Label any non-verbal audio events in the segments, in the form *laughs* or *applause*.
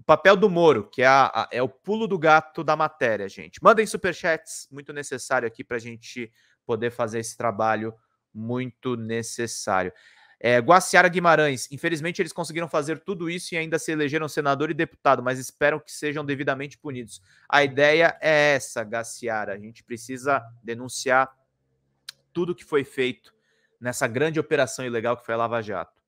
O papel do Moro, que é, a, a, é o pulo do gato da matéria, gente. Mandem superchats, muito necessário aqui para a gente poder fazer esse trabalho muito necessário. É, Guaciara Guimarães, infelizmente eles conseguiram fazer tudo isso e ainda se elegeram senador e deputado, mas esperam que sejam devidamente punidos. A ideia é essa, Guaciara. A gente precisa denunciar tudo que foi feito nessa grande operação ilegal que foi a Lava Jato.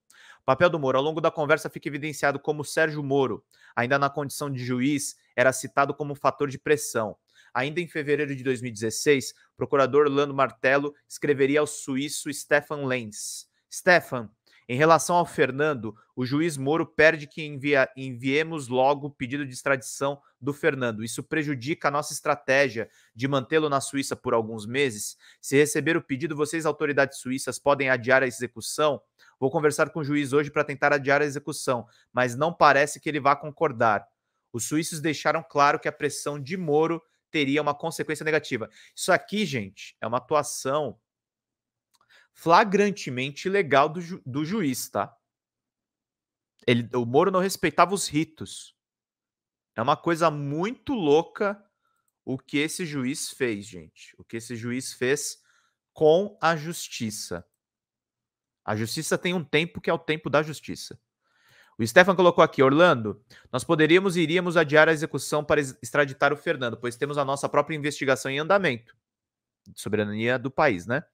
O papel do Moro. Ao longo da conversa fica evidenciado como Sérgio Moro, ainda na condição de juiz, era citado como fator de pressão. Ainda em fevereiro de 2016, o procurador Orlando Martello escreveria ao suíço Stefan Lenz. Stefan, em relação ao Fernando, o juiz Moro perde que envia, enviemos logo o pedido de extradição do Fernando. Isso prejudica a nossa estratégia de mantê-lo na Suíça por alguns meses. Se receber o pedido, vocês, autoridades suíças, podem adiar a execução. Vou conversar com o juiz hoje para tentar adiar a execução, mas não parece que ele vá concordar. Os suíços deixaram claro que a pressão de Moro teria uma consequência negativa. Isso aqui, gente, é uma atuação flagrantemente ilegal do, ju do juiz, tá? Ele, o Moro não respeitava os ritos. É uma coisa muito louca o que esse juiz fez, gente. O que esse juiz fez com a justiça. A justiça tem um tempo que é o tempo da justiça. O Stefan colocou aqui, Orlando, nós poderíamos e iríamos adiar a execução para extraditar o Fernando, pois temos a nossa própria investigação em andamento soberania do país, né?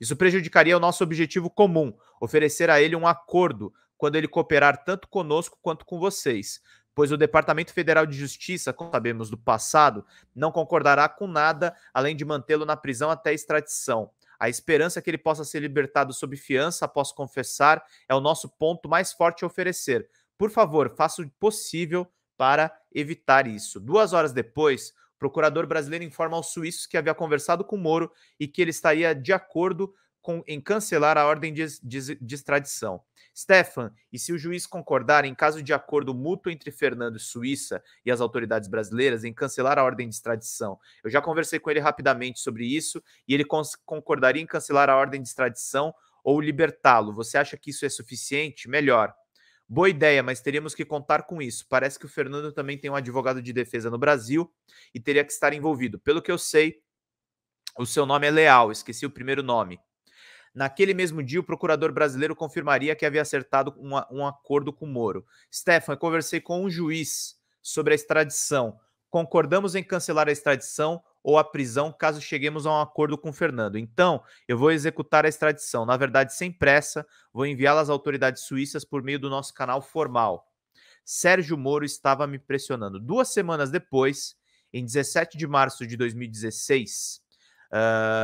Isso prejudicaria o nosso objetivo comum, oferecer a ele um acordo quando ele cooperar tanto conosco quanto com vocês, pois o Departamento Federal de Justiça, como sabemos do passado, não concordará com nada além de mantê-lo na prisão até extradição. A esperança que ele possa ser libertado sob fiança após confessar é o nosso ponto mais forte a oferecer. Por favor, faça o possível para evitar isso. Duas horas depois, procurador brasileiro informa aos suíços que havia conversado com Moro e que ele estaria de acordo com, em cancelar a ordem de, de, de extradição. Stefan, e se o juiz concordar, em caso de acordo mútuo entre Fernando e Suíça e as autoridades brasileiras, em cancelar a ordem de extradição? Eu já conversei com ele rapidamente sobre isso e ele concordaria em cancelar a ordem de extradição ou libertá-lo. Você acha que isso é suficiente? Melhor. Boa ideia, mas teríamos que contar com isso. Parece que o Fernando também tem um advogado de defesa no Brasil e teria que estar envolvido. Pelo que eu sei, o seu nome é Leal, esqueci o primeiro nome. Naquele mesmo dia, o procurador brasileiro confirmaria que havia acertado uma, um acordo com o Moro. Stefan, conversei com um juiz sobre a extradição. Concordamos em cancelar a extradição, ou a prisão caso cheguemos a um acordo com Fernando. Então, eu vou executar a extradição, na verdade, sem pressa, vou enviá-la às autoridades suíças por meio do nosso canal formal. Sérgio Moro estava me pressionando. Duas semanas depois, em 17 de março de 2016, Uh,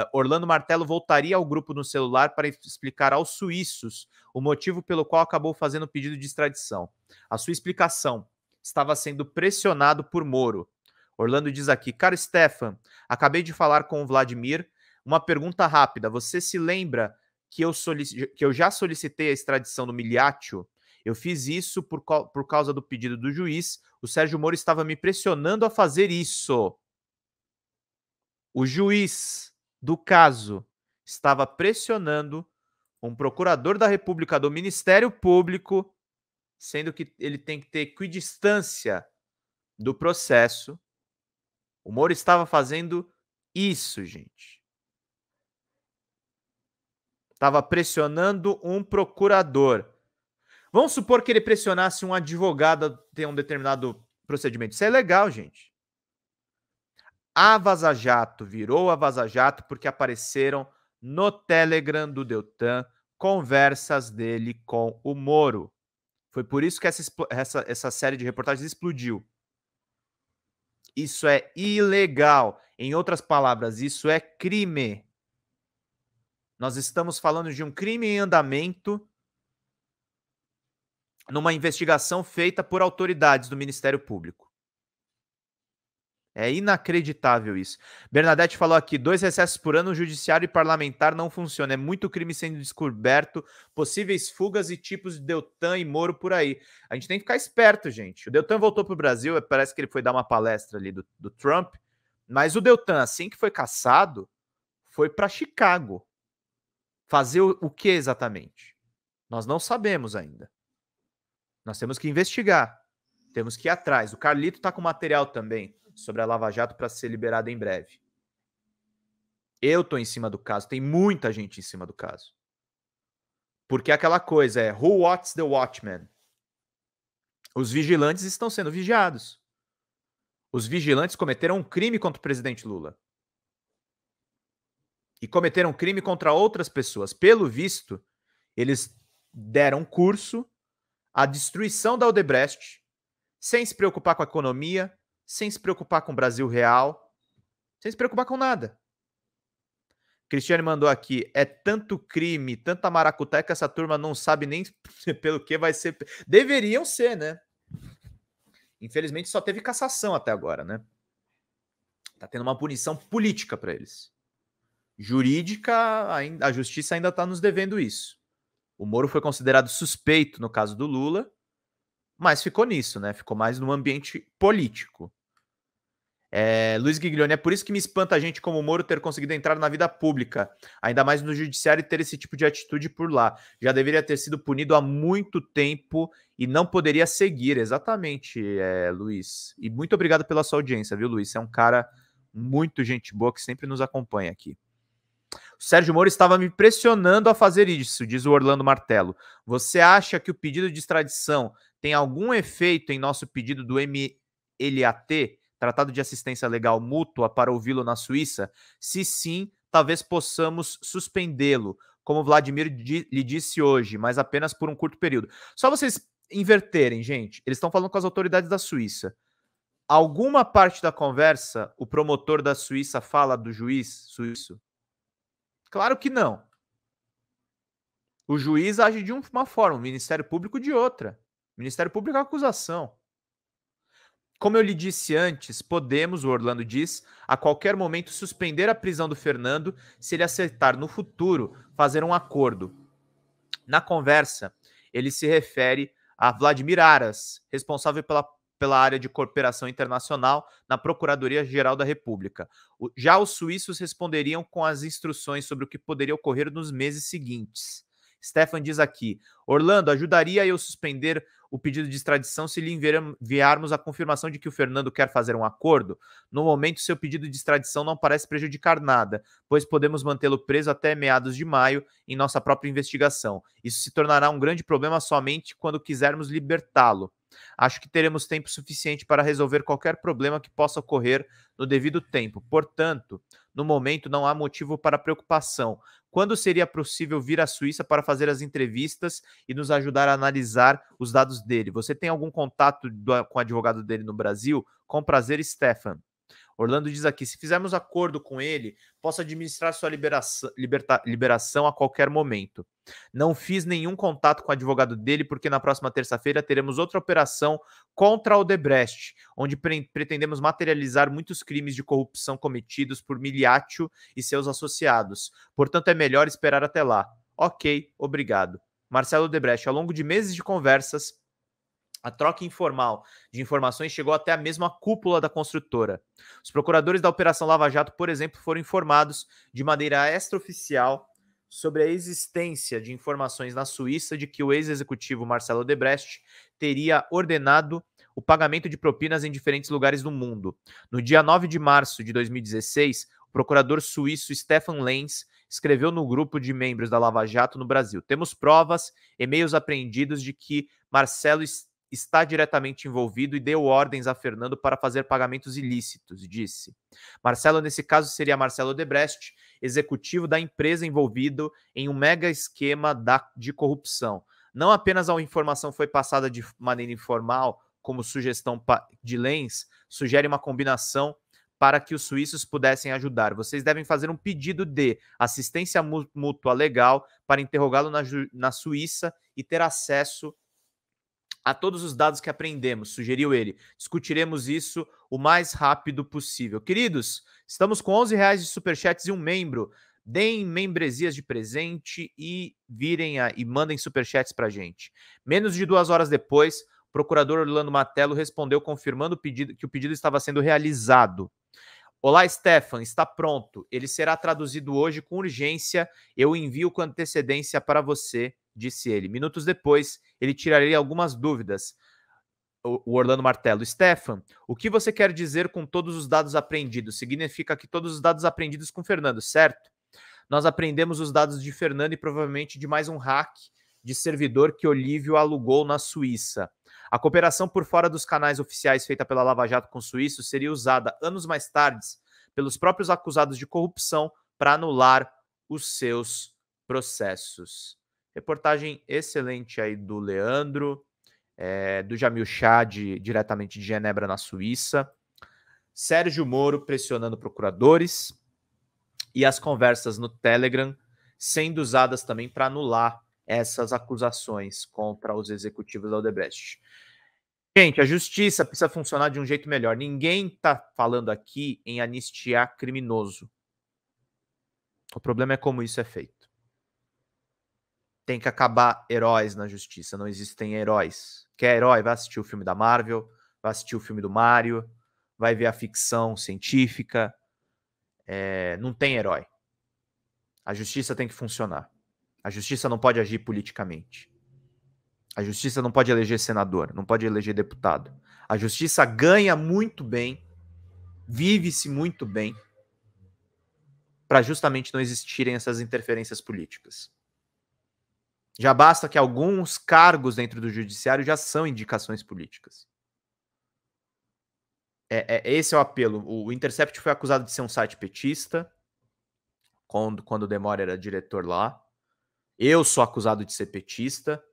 ah, Orlando Martelo voltaria ao grupo no celular para explicar aos suíços o motivo pelo qual acabou fazendo o pedido de extradição. A sua explicação estava sendo pressionado por Moro. Orlando diz aqui, cara Stefan, acabei de falar com o Vladimir. Uma pergunta rápida. Você se lembra que eu, que eu já solicitei a extradição do Miliaccio? Eu fiz isso por, por causa do pedido do juiz. O Sérgio Moro estava me pressionando a fazer isso. O juiz do caso estava pressionando um procurador da República do Ministério Público, sendo que ele tem que ter equidistância do processo o Moro estava fazendo isso, gente. Estava pressionando um procurador. Vamos supor que ele pressionasse um advogado a ter um determinado procedimento. Isso é legal, gente. A Vaza Jato virou a Vaza Jato porque apareceram no Telegram do Deltan conversas dele com o Moro. Foi por isso que essa, essa, essa série de reportagens explodiu. Isso é ilegal. Em outras palavras, isso é crime. Nós estamos falando de um crime em andamento numa investigação feita por autoridades do Ministério Público. É inacreditável isso. Bernadette falou aqui: dois recessos por ano, judiciário e parlamentar não funciona. É muito crime sendo descoberto, possíveis fugas e tipos de Deltan e Moro por aí. A gente tem que ficar esperto, gente. O Deltan voltou para o Brasil, eh, parece que ele foi dar uma palestra ali do, do Trump, mas o Deltan, assim que foi caçado, foi para Chicago. Fazer o, o que exatamente? Nós não sabemos ainda. Nós temos que investigar, temos que ir atrás. O Carlito está com material também sobre a Lava Jato para ser liberado em breve. Eu tô em cima do caso, tem muita gente em cima do caso. Porque é aquela coisa é who watches the watchman? Os vigilantes estão sendo vigiados. Os vigilantes cometeram um crime contra o presidente Lula. E cometeram um crime contra outras pessoas. Pelo visto, eles deram curso à destruição da Odebrecht, sem se preocupar com a economia, sem se preocupar com o Brasil real, sem se preocupar com nada. Cristiane mandou aqui, é tanto crime, tanta maracutaia que essa turma não sabe nem *laughs* pelo que vai ser. Deveriam ser, né? Infelizmente só teve cassação até agora, né? Tá tendo uma punição política para eles. Jurídica, ainda, a justiça ainda tá nos devendo isso. O Moro foi considerado suspeito no caso do Lula, mas ficou nisso, né? Ficou mais no ambiente político. É, Luiz Guiglione, é por isso que me espanta a gente como Moro ter conseguido entrar na vida pública, ainda mais no judiciário e ter esse tipo de atitude por lá. Já deveria ter sido punido há muito tempo e não poderia seguir, exatamente, é, Luiz. E muito obrigado pela sua audiência, viu, Luiz? Você é um cara muito gente boa que sempre nos acompanha aqui. O Sérgio Moro estava me pressionando a fazer isso, diz o Orlando Martelo. Você acha que o pedido de extradição tem algum efeito em nosso pedido do MLAT? Tratado de Assistência Legal Mútua para ouvi-lo na Suíça? Se sim, talvez possamos suspendê-lo, como Vladimir lhe disse hoje, mas apenas por um curto período. Só vocês inverterem, gente. Eles estão falando com as autoridades da Suíça. Alguma parte da conversa o promotor da Suíça fala do juiz suíço? Claro que não. O juiz age de uma forma, o Ministério Público de outra. O Ministério Público é acusação. Como eu lhe disse antes, podemos, o Orlando diz, a qualquer momento suspender a prisão do Fernando se ele aceitar no futuro fazer um acordo. Na conversa, ele se refere a Vladimir Aras, responsável pela, pela área de cooperação internacional na Procuradoria-Geral da República. já os suíços responderiam com as instruções sobre o que poderia ocorrer nos meses seguintes. Stefan diz aqui: Orlando, ajudaria eu suspender o pedido de extradição se lhe enviarmos a confirmação de que o Fernando quer fazer um acordo? No momento, seu pedido de extradição não parece prejudicar nada, pois podemos mantê-lo preso até meados de maio em nossa própria investigação. Isso se tornará um grande problema somente quando quisermos libertá-lo. Acho que teremos tempo suficiente para resolver qualquer problema que possa ocorrer no devido tempo. Portanto, no momento não há motivo para preocupação. Quando seria possível vir à Suíça para fazer as entrevistas e nos ajudar a analisar os dados dele? Você tem algum contato do, com o advogado dele no Brasil? Com prazer, Stefan. Orlando diz aqui: se fizermos acordo com ele, posso administrar sua liberação, liberta, liberação a qualquer momento. Não fiz nenhum contato com o advogado dele, porque na próxima terça-feira teremos outra operação contra o Debrecht, onde pre pretendemos materializar muitos crimes de corrupção cometidos por Miliatio e seus associados. Portanto, é melhor esperar até lá. Ok, obrigado. Marcelo Debrecht, ao longo de meses de conversas, a troca informal de informações chegou até a mesma cúpula da construtora. Os procuradores da Operação Lava Jato, por exemplo, foram informados de maneira extraoficial sobre a existência de informações na Suíça de que o ex-executivo Marcelo Debrecht teria ordenado o pagamento de propinas em diferentes lugares do mundo. No dia 9 de março de 2016, o procurador suíço Stefan Lenz escreveu no grupo de membros da Lava Jato no Brasil: Temos provas, e-mails apreendidos de que Marcelo está diretamente envolvido e deu ordens a Fernando para fazer pagamentos ilícitos, disse. Marcelo, nesse caso, seria Marcelo Debrecht, executivo da empresa envolvido em um mega esquema da, de corrupção. Não apenas a informação foi passada de maneira informal, como sugestão de lens sugere uma combinação para que os suíços pudessem ajudar. Vocês devem fazer um pedido de assistência mútua legal para interrogá-lo na, na Suíça e ter acesso a todos os dados que aprendemos, sugeriu ele. Discutiremos isso o mais rápido possível. Queridos, estamos com 11 reais de superchats e um membro. Deem membresias de presente e virem a, e mandem superchats para gente. Menos de duas horas depois, o procurador Orlando Matello respondeu confirmando o pedido, que o pedido estava sendo realizado. Olá, Stefan, está pronto. Ele será traduzido hoje com urgência. Eu envio com antecedência para você, disse ele. Minutos depois, ele tiraria algumas dúvidas. O Orlando Martelo, Stefan, o que você quer dizer com todos os dados aprendidos? Significa que todos os dados aprendidos com Fernando, certo? Nós aprendemos os dados de Fernando e provavelmente de mais um hack de servidor que Olívio alugou na Suíça. A cooperação por fora dos canais oficiais feita pela Lava Jato com o Suíço seria usada anos mais tarde pelos próprios acusados de corrupção para anular os seus processos. Reportagem excelente aí do Leandro, é, do Jamil Chad, diretamente de Genebra, na Suíça. Sérgio Moro pressionando procuradores e as conversas no Telegram sendo usadas também para anular essas acusações contra os executivos da Odebrecht. Gente, a justiça precisa funcionar de um jeito melhor. Ninguém está falando aqui em anistiar criminoso. O problema é como isso é feito. Tem que acabar heróis na justiça. Não existem heróis. Quer herói? Vai assistir o filme da Marvel, vai assistir o filme do Mario, vai ver a ficção científica. É, não tem herói. A justiça tem que funcionar. A justiça não pode agir politicamente. A justiça não pode eleger senador, não pode eleger deputado. A justiça ganha muito bem, vive-se muito bem, para justamente não existirem essas interferências políticas. Já basta que alguns cargos dentro do judiciário já são indicações políticas. É, é, esse é o apelo. O Intercept foi acusado de ser um site petista, quando, quando o era diretor lá. Eu sou acusado de ser petista.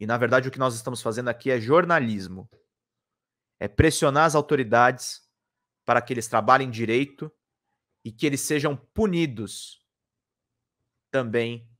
E, na verdade, o que nós estamos fazendo aqui é jornalismo. É pressionar as autoridades para que eles trabalhem direito e que eles sejam punidos também